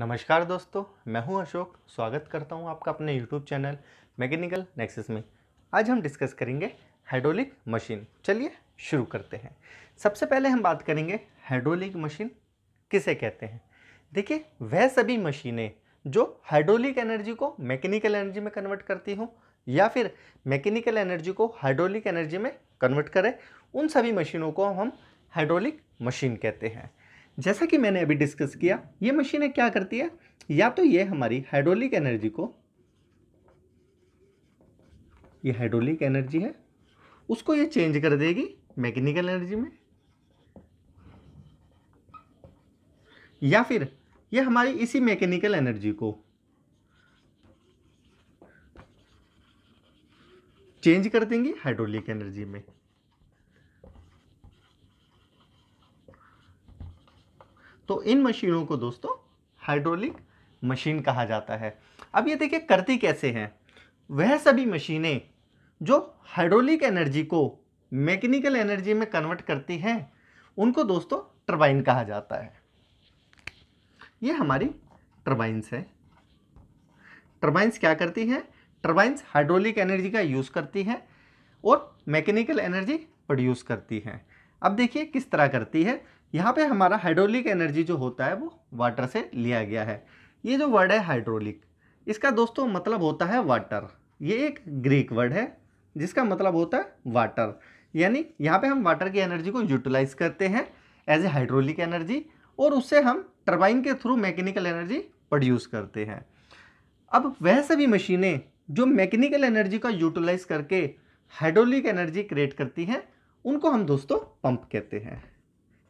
नमस्कार दोस्तों मैं हूं अशोक स्वागत करता हूं आपका अपने यूट्यूब चैनल मैकेनिकल नेक्सस में आज हम डिस्कस करेंगे हाइड्रोलिक मशीन चलिए शुरू करते हैं सबसे पहले हम बात करेंगे हाइड्रोलिक मशीन किसे कहते हैं देखिए वह सभी मशीनें जो हाइड्रोलिक एनर्जी को मैकेनिकल एनर्जी में कन्वर्ट करती हों या फिर मैकेनिकल एनर्जी को हाइड्रोलिक एनर्जी में कन्वर्ट करें उन सभी मशीनों को हम हाइड्रोलिक मशीन कहते हैं जैसा कि मैंने अभी डिस्कस किया ये मशीनें क्या करती है या तो ये हमारी हाइड्रोलिक एनर्जी को ये हाइड्रोलिक एनर्जी है उसको ये चेंज कर देगी मैकेनिकल एनर्जी में या फिर ये हमारी इसी मैकेनिकल एनर्जी को चेंज कर देंगी हाइड्रोलिक एनर्जी में तो इन मशीनों को दोस्तों हाइड्रोलिक मशीन कहा जाता है अब ये देखिए करती कैसे हैं वह सभी मशीनें जो हाइड्रोलिक एनर्जी को मैकेनिकल एनर्जी में कन्वर्ट करती हैं उनको दोस्तों टर्बाइन कहा जाता है ये हमारी टर्बाइंस है टर्बाइंस क्या करती हैं टर्बाइंस हाइड्रोलिक एनर्जी का यूज़ करती हैं और मैकेनिकल एनर्जी प्रोड्यूस करती हैं अब देखिए किस तरह करती है यहाँ पे हमारा हाइड्रोलिक एनर्जी जो होता है वो वाटर से लिया गया है ये जो वर्ड है हाइड्रोलिक इसका दोस्तों मतलब होता है वाटर ये एक ग्रीक वर्ड है जिसका मतलब होता है वाटर यानी यहाँ पे हम वाटर की एनर्जी को यूटिलाइज करते हैं एज ए हाइड्रोलिक एनर्जी और उससे हम टर्बाइन के थ्रू मैकेनिकल एनर्जी प्रोड्यूस करते हैं अब वह सभी मशीनें जो मैकेनिकल एनर्जी का यूटिलाइज करके हाइड्रोलिक एनर्जी क्रिएट करती हैं उनको हम दोस्तों पंप कहते हैं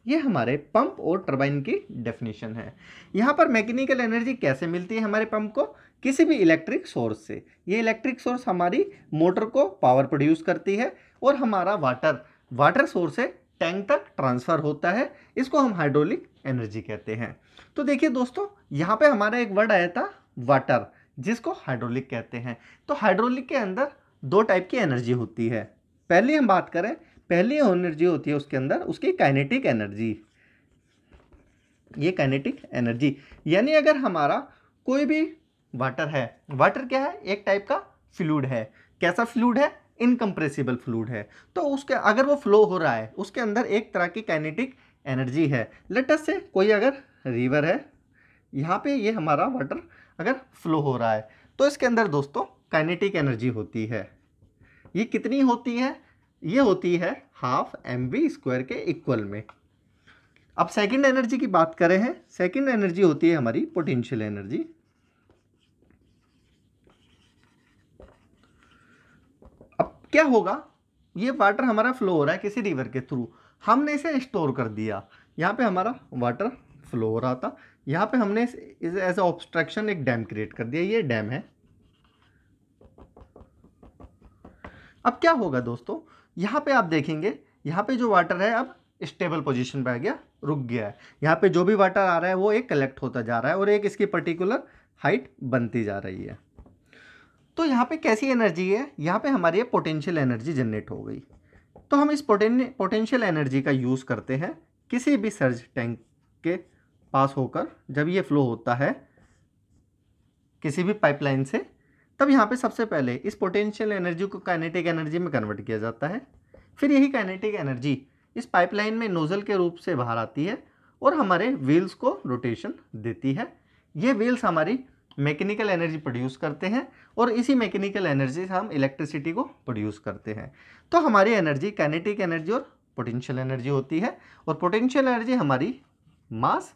ये हमारे पंप और टरबाइन की डेफिनेशन है यहाँ पर मैकेनिकल एनर्जी कैसे मिलती है हमारे पंप को किसी भी इलेक्ट्रिक सोर्स से ये इलेक्ट्रिक सोर्स हमारी मोटर को पावर प्रोड्यूस करती है और हमारा वाटर वाटर सोर्स से टैंक तक ट्रांसफ़र होता है इसको हम हाइड्रोलिक एनर्जी कहते हैं तो देखिए दोस्तों यहाँ पे हमारा एक वर्ड आया था वाटर जिसको हाइड्रोलिक कहते हैं तो हाइड्रोलिक के अंदर दो टाइप की एनर्जी होती है पहली हम बात करें पहली एनर्जी होती है उसके अंदर उसकी काइनेटिक एनर्जी ये काइनेटिक एनर्जी यानी अगर हमारा कोई भी वाटर है वाटर क्या है एक टाइप का फ्लूड है कैसा फ्लूड है इनकम्प्रेसिबल फ्लूड है तो उसके अगर वो फ्लो हो रहा है उसके अंदर एक तरह की काइनेटिक एनर्जी है लेटस से कोई अगर रिवर है यहाँ पे ये हमारा वाटर अगर फ्लो हो रहा है तो इसके अंदर दोस्तों काइनेटिक एनर्जी होती है ये कितनी होती है ये होती है हाफ एम वी स्क्वायर के इक्वल में अब सेकंड एनर्जी की बात करें हैं सेकंड एनर्जी होती है हमारी पोटेंशियल एनर्जी अब क्या होगा ये वाटर हमारा फ्लो हो रहा है किसी रिवर के थ्रू हमने इसे स्टोर कर दिया यहाँ पे हमारा वाटर फ्लो हो रहा था यहाँ पे हमने एज ए ऑब्स्ट्रक्शन एक डैम क्रिएट कर दिया ये डैम है अब क्या होगा दोस्तों यहाँ पे आप देखेंगे यहाँ पे जो वाटर है अब स्टेबल पोजीशन पे आ गया रुक गया है यहाँ पे जो भी वाटर आ रहा है वो एक कलेक्ट होता जा रहा है और एक इसकी पर्टिकुलर हाइट बनती जा रही है तो यहाँ पे कैसी एनर्जी है यहाँ पे हमारी पोटेंशियल एनर्जी जनरेट हो गई तो हम इस पोटेंशियल एनर्जी का यूज़ करते हैं किसी भी सर्ज टैंक के पास होकर जब ये फ्लो होता है किसी भी पाइपलाइन से तब यहाँ पे सबसे पहले इस पोटेंशियल एनर्जी को काइनेटिक एनर्जी में कन्वर्ट किया जाता है फिर यही काइनेटिक एनर्जी इस पाइपलाइन में नोज़ल के रूप से बाहर आती है और हमारे व्हील्स को रोटेशन देती है ये व्हील्स हमारी मैकेनिकल एनर्जी प्रोड्यूस करते हैं और इसी मैकेनिकल एनर्जी से हम इलेक्ट्रिसिटी को प्रोड्यूस करते हैं तो हमारी एनर्जी कैनेटिक एनर्जी और पोटेंशियल एनर्जी होती है और पोटेंशियल एनर्जी हमारी mass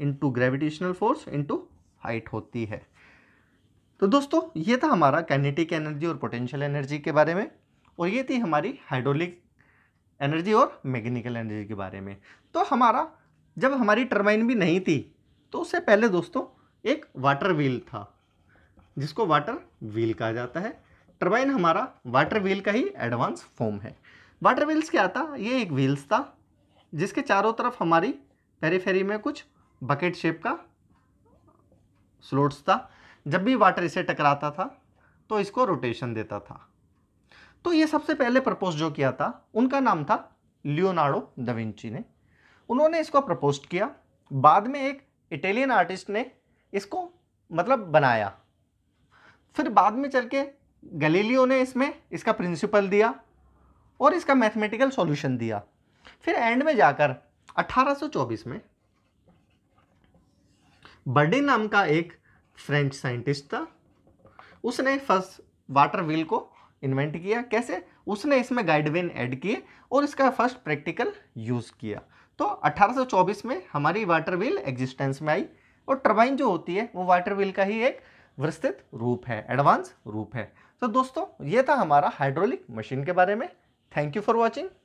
into gravitational force into height होती है तो दोस्तों ये था हमारा कैनेटिक एनर्जी और पोटेंशियल एनर्जी के बारे में और ये थी हमारी हाइड्रोलिक एनर्जी और मैकेनिकल एनर्जी के बारे में तो हमारा जब हमारी टर्बाइन भी नहीं थी तो उससे पहले दोस्तों एक वाटर व्हील था जिसको वाटर व्हील कहा जाता है टर्बाइन हमारा वाटर व्हील का ही एडवांस फॉर्म है वाटर व्हील्स क्या था ये एक व्हील्स था जिसके चारों तरफ हमारी पेरीफेरी में कुछ बकेट शेप का स्लोट्स था जब भी वाटर इसे टकराता था तो इसको रोटेशन देता था तो ये सबसे पहले प्रपोज जो किया था उनका नाम था लियोनार्डो दविंची ने उन्होंने इसको प्रपोज किया बाद में एक इटालियन आर्टिस्ट ने इसको मतलब बनाया फिर बाद में चल के गलीलियो ने इसमें इसका प्रिंसिपल दिया और इसका मैथमेटिकल सॉल्यूशन दिया फिर एंड में जाकर 1824 में बर्डे नाम का एक फ्रेंच साइंटिस्ट था उसने फर्स्ट वाटर व्हील को इन्वेंट किया कैसे उसने इसमें गाइडवेन ऐड किए और इसका फर्स्ट प्रैक्टिकल यूज़ किया तो 1824 में हमारी वाटर व्हील एग्जिस्टेंस में आई और टर्बाइन जो होती है वो वाटर व्हील का ही एक विस्तृत रूप है एडवांस रूप है तो दोस्तों ये था हमारा हाइड्रोलिक मशीन के बारे में थैंक यू फॉर वॉचिंग